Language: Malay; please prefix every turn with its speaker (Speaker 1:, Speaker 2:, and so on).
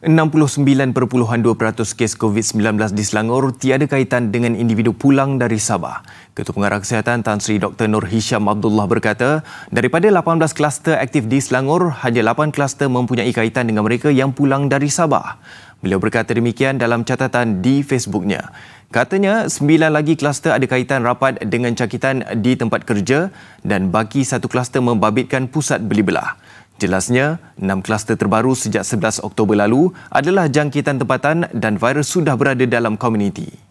Speaker 1: 69.2% kes COVID-19 di Selangor tiada kaitan dengan individu pulang dari Sabah. Ketua Pengarah Kesihatan Tan Sri Dr. Nur Hisham Abdullah berkata, daripada 18 kluster aktif di Selangor, hanya 8 kluster mempunyai kaitan dengan mereka yang pulang dari Sabah. Beliau berkata demikian dalam catatan di Facebooknya. Katanya, 9 lagi kluster ada kaitan rapat dengan cakitan di tempat kerja dan bagi satu kluster membabitkan pusat beli-belah. Jelasnya, enam kluster terbaru sejak 11 Oktober lalu adalah jangkitan tempatan dan virus sudah berada dalam komuniti.